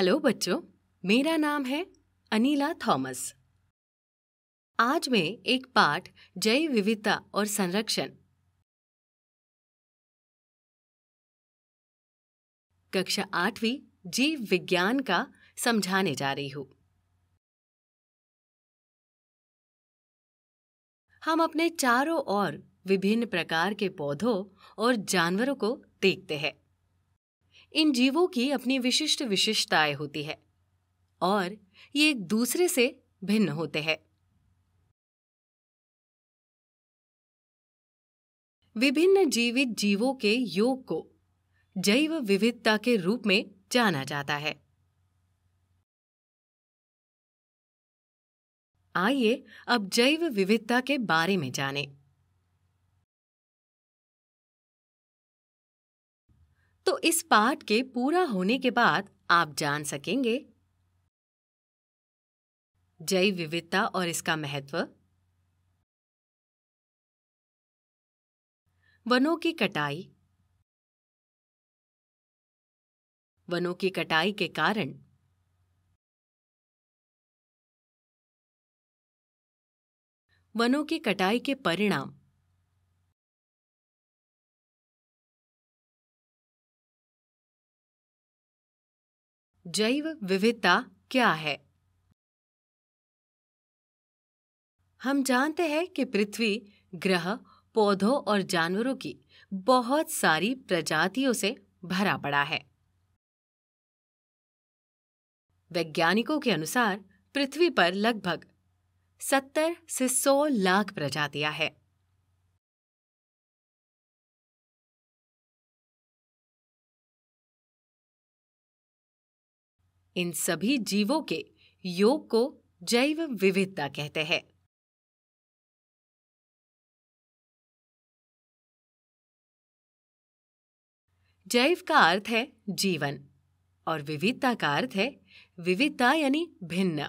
Hello बच्चों मेरा नाम है अनिला थॉमस आज मैं एक पाठ जैव विविधता और संरक्षण कक्षा आठवीं जीव विज्ञान का समझाने जा रही हूं हम अपने चारों ओर विभिन्न प्रकार के पौधों और जानवरों को देखते हैं इन जीवों की अपनी विशिष्ट विशिष्टताएं होती है और ये एक दूसरे से भिन्न होते हैं विभिन्न जीवित जीवों के योग को जैव विविधता के रूप में जाना जाता है आइए अब जैव विविधता के बारे में जानें। तो इस पाठ के पूरा होने के बाद आप जान सकेंगे जैव विविधता और इसका महत्व वनों की कटाई वनों की कटाई के कारण वनों की कटाई के परिणाम जैव विविधता क्या है हम जानते हैं कि पृथ्वी ग्रह पौधों और जानवरों की बहुत सारी प्रजातियों से भरा पड़ा है वैज्ञानिकों के अनुसार पृथ्वी पर लगभग 70 से 100 लाख प्रजातियां हैं इन सभी जीवों के योग को जैव विविधता कहते हैं जैव का अर्थ है जीवन और विविधता का अर्थ है विविधता यानी भिन्न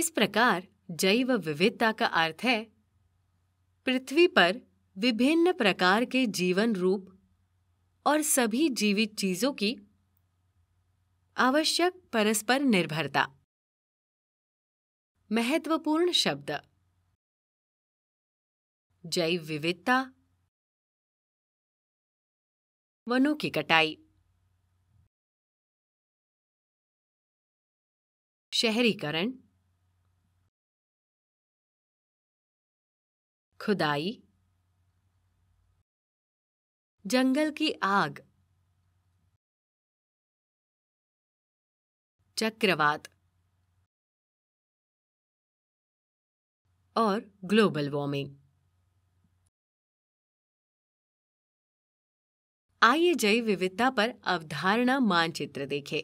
इस प्रकार जैव विविधता का अर्थ है पृथ्वी पर विभिन्न प्रकार के जीवन रूप और सभी जीवित चीजों की आवश्यक परस्पर निर्भरता महत्वपूर्ण शब्द जैव विविधता वनों की कटाई शहरीकरण खुदाई जंगल की आग चक्रवात और ग्लोबल वार्मिंग आइए जैव विविधता पर अवधारणा मानचित्र देखें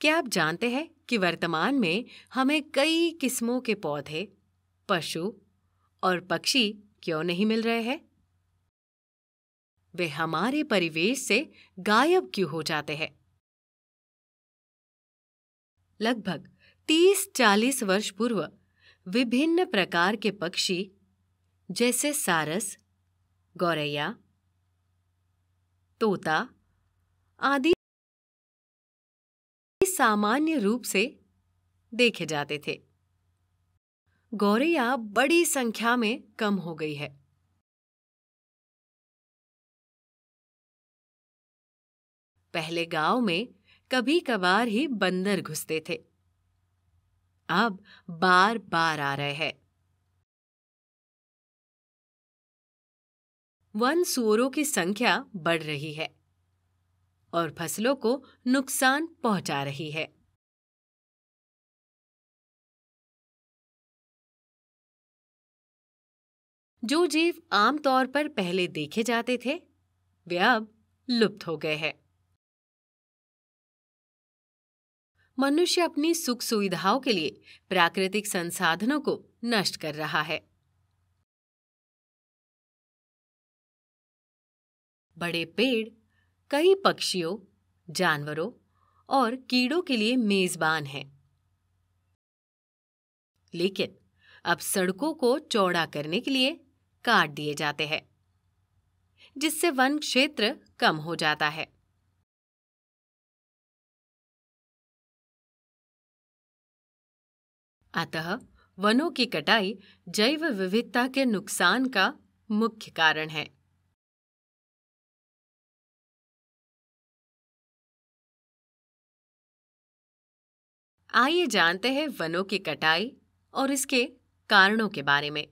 क्या आप जानते हैं कि वर्तमान में हमें कई किस्मों के पौधे पशु और पक्षी क्यों नहीं मिल रहे हैं वे हमारे परिवेश से गायब क्यों हो जाते हैं लगभग 30-40 वर्ष पूर्व विभिन्न प्रकार के पक्षी जैसे सारस गौरैया तोता आदि सामान्य रूप से देखे जाते थे गौरैया बड़ी संख्या में कम हो गई है पहले गांव में कभी कभार ही बंदर घुसते थे अब बार बार आ रहे हैं वन सुअरों की संख्या बढ़ रही है और फसलों को नुकसान पहुंचा रही है जो जीव आमतौर पर पहले देखे जाते थे वे अब लुप्त हो गए हैं मनुष्य अपनी सुख सुविधाओं के लिए प्राकृतिक संसाधनों को नष्ट कर रहा है बड़े पेड़ कई पक्षियों जानवरों और कीड़ों के लिए मेजबान है लेकिन अब सड़कों को चौड़ा करने के लिए काट दिए जाते हैं जिससे वन क्षेत्र कम हो जाता है अतः वनों की कटाई जैव विविधता के नुकसान का मुख्य कारण है आइए जानते हैं वनों की कटाई और इसके कारणों के बारे में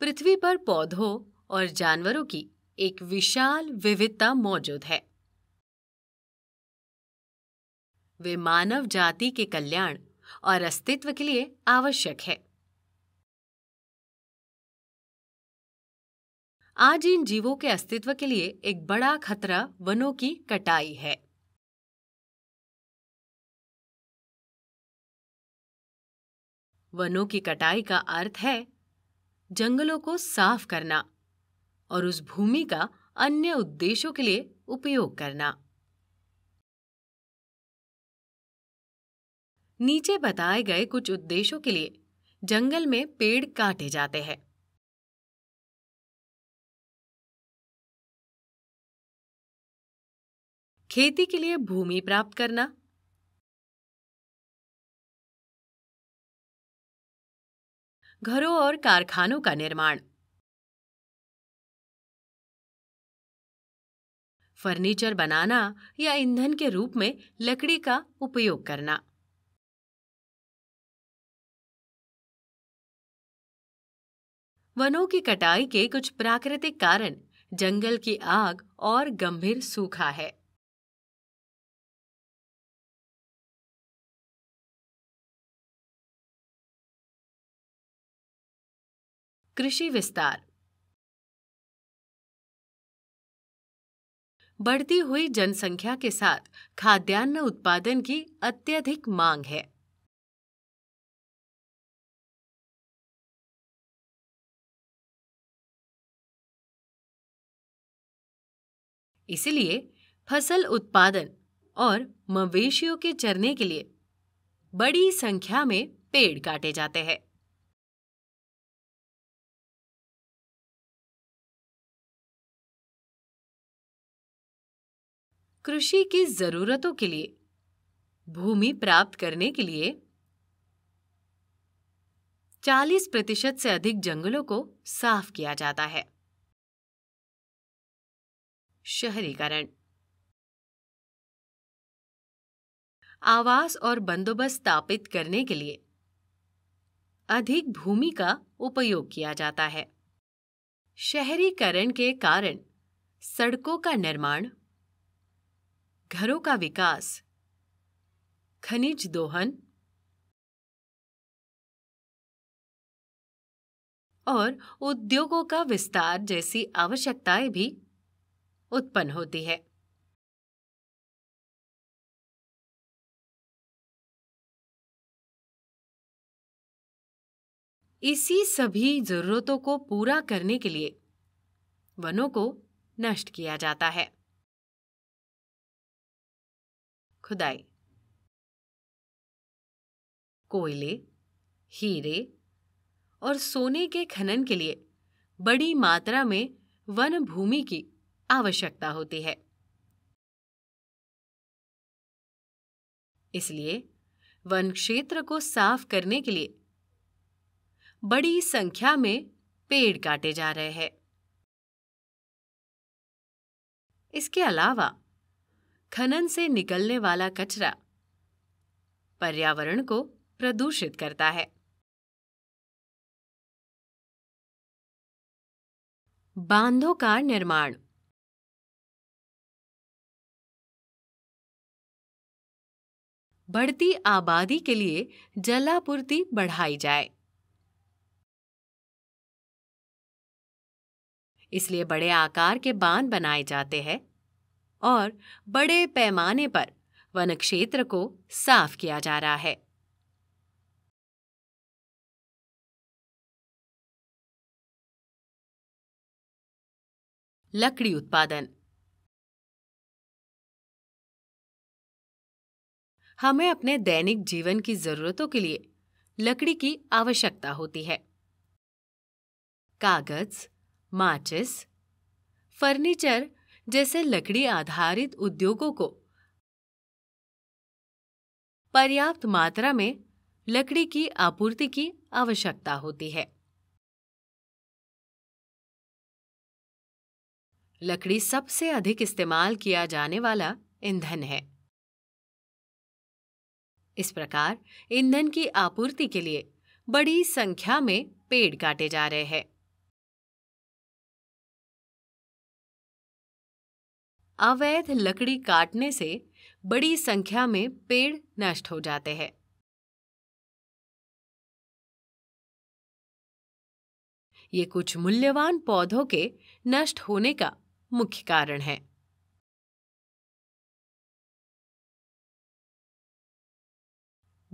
पृथ्वी पर पौधों और जानवरों की एक विशाल विविधता मौजूद है वे मानव जाति के कल्याण और अस्तित्व के लिए आवश्यक है आज इन जीवों के अस्तित्व के लिए एक बड़ा खतरा वनों की कटाई है वनों की कटाई का अर्थ है जंगलों को साफ करना और उस भूमि का अन्य उद्देश्यों के लिए उपयोग करना नीचे बताए गए कुछ उद्देश्यों के लिए जंगल में पेड़ काटे जाते हैं खेती के लिए भूमि प्राप्त करना घरों और कारखानों का निर्माण फर्नीचर बनाना या ईंधन के रूप में लकड़ी का उपयोग करना वनों की कटाई के कुछ प्राकृतिक कारण जंगल की आग और गंभीर सूखा है कृषि विस्तार बढ़ती हुई जनसंख्या के साथ खाद्यान्न उत्पादन की अत्यधिक मांग है इसलिए फसल उत्पादन और मवेशियों के चरने के लिए बड़ी संख्या में पेड़ काटे जाते हैं कृषि की जरूरतों के लिए भूमि प्राप्त करने के लिए 40 प्रतिशत से अधिक जंगलों को साफ किया जाता है शहरीकरण आवास और बंदोबस्त स्थापित करने के लिए अधिक भूमि का उपयोग किया जाता है शहरीकरण के कारण सड़कों का निर्माण घरों का विकास खनिज दोहन और उद्योगों का विस्तार जैसी आवश्यकताएं भी उत्पन्न होती है इसी सभी जरूरतों को पूरा करने के लिए वनों को नष्ट किया जाता है खुदाई कोयले हीरे और सोने के खनन के लिए बड़ी मात्रा में वन भूमि की आवश्यकता होती है इसलिए वन क्षेत्र को साफ करने के लिए बड़ी संख्या में पेड़ काटे जा रहे हैं इसके अलावा खनन से निकलने वाला कचरा पर्यावरण को प्रदूषित करता है बांधों का निर्माण बढ़ती आबादी के लिए जलापूर्ति बढ़ाई जाए इसलिए बड़े आकार के बांध बनाए जाते हैं और बड़े पैमाने पर वन क्षेत्र को साफ किया जा रहा है लकड़ी उत्पादन हमें अपने दैनिक जीवन की जरूरतों के लिए लकड़ी की आवश्यकता होती है कागज माचिस फर्नीचर जैसे लकड़ी आधारित उद्योगों को पर्याप्त मात्रा में लकड़ी की आपूर्ति की आवश्यकता होती है लकड़ी सबसे अधिक इस्तेमाल किया जाने वाला ईंधन है इस प्रकार ईंधन की आपूर्ति के लिए बड़ी संख्या में पेड़ काटे जा रहे हैं अवैध लकड़ी काटने से बड़ी संख्या में पेड़ नष्ट हो जाते हैं ये कुछ मूल्यवान पौधों के नष्ट होने का मुख्य कारण है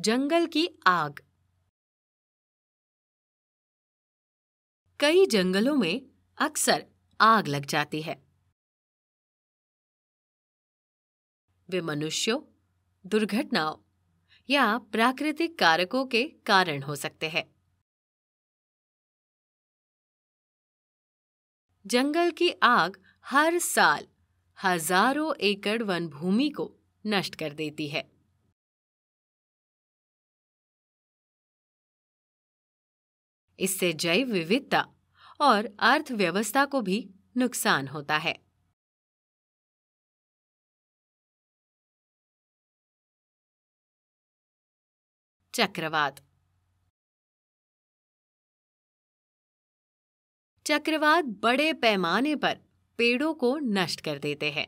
जंगल की आग कई जंगलों में अक्सर आग लग जाती है वे मनुष्यों दुर्घटनाओं या प्राकृतिक कारकों के कारण हो सकते हैं जंगल की आग हर साल हजारों एकड़ वन भूमि को नष्ट कर देती है इससे जैव विविधता और अर्थव्यवस्था को भी नुकसान होता है चक्रवात चक्रवात बड़े पैमाने पर पेड़ों को नष्ट कर देते हैं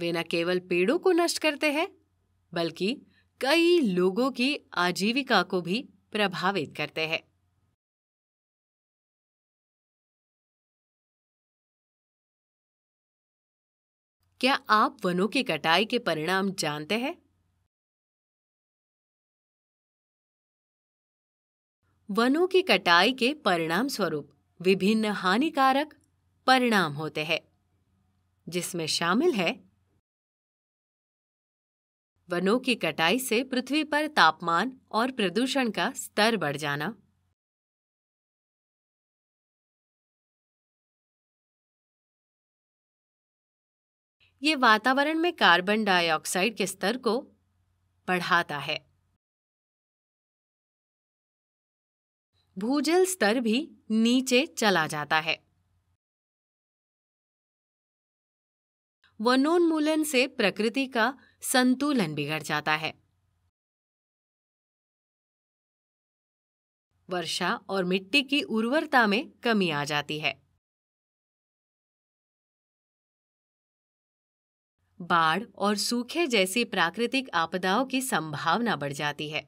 वे न केवल पेड़ों को नष्ट करते हैं बल्कि कई लोगों की आजीविका को भी प्रभावित करते हैं क्या आप वनों की कटाई के परिणाम जानते हैं वनों की कटाई के परिणाम स्वरूप विभिन्न हानिकारक परिणाम होते हैं जिसमें शामिल है वनों की कटाई से पृथ्वी पर तापमान और प्रदूषण का स्तर बढ़ जाना ये वातावरण में कार्बन डाइऑक्साइड के स्तर को बढ़ाता है भूजल स्तर भी नीचे चला जाता है वनोन्मूलन से प्रकृति का संतुलन बिगड़ जाता है वर्षा और मिट्टी की उर्वरता में कमी आ जाती है बाढ़ और सूखे जैसी प्राकृतिक आपदाओं की संभावना बढ़ जाती है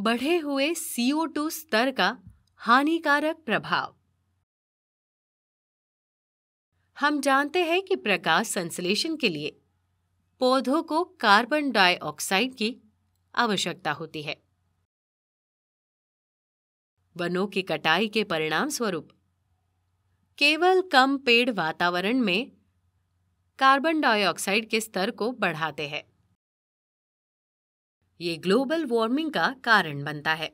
बढ़े हुए CO2 स्तर का हानिकारक प्रभाव हम जानते हैं कि प्रकाश संश्लेषण के लिए पौधों को कार्बन डाइऑक्साइड की आवश्यकता होती है वनों की कटाई के परिणाम स्वरूप केवल कम पेड़ वातावरण में कार्बन डाइऑक्साइड के स्तर को बढ़ाते हैं ये ग्लोबल वार्मिंग का कारण बनता है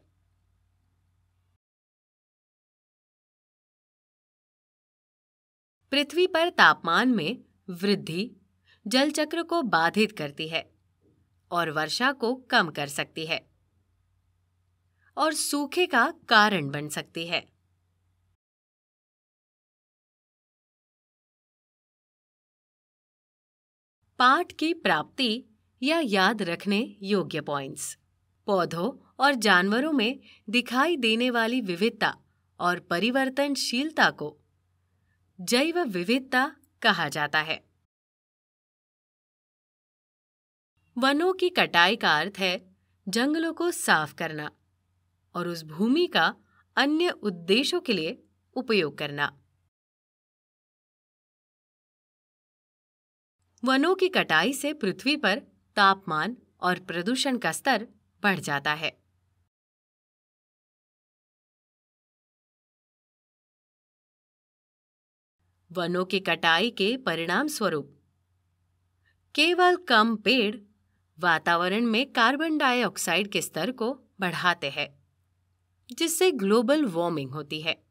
पृथ्वी पर तापमान में वृद्धि जलचक्र को बाधित करती है और वर्षा को कम कर सकती है और सूखे का कारण बन सकती है पाठ की प्राप्ति या याद रखने योग्य पॉइंट्स पौधों और जानवरों में दिखाई देने वाली विविधता और परिवर्तनशीलता को जैव विविधता कहा जाता है वनों की कटाई का अर्थ है जंगलों को साफ करना और उस भूमि का अन्य उद्देश्यों के लिए उपयोग करना वनों की कटाई से पृथ्वी पर तापमान और प्रदूषण का स्तर बढ़ जाता है वनों की कटाई के परिणाम स्वरूप केवल कम पेड़ वातावरण में कार्बन डाइऑक्साइड के स्तर को बढ़ाते हैं जिससे ग्लोबल वार्मिंग होती है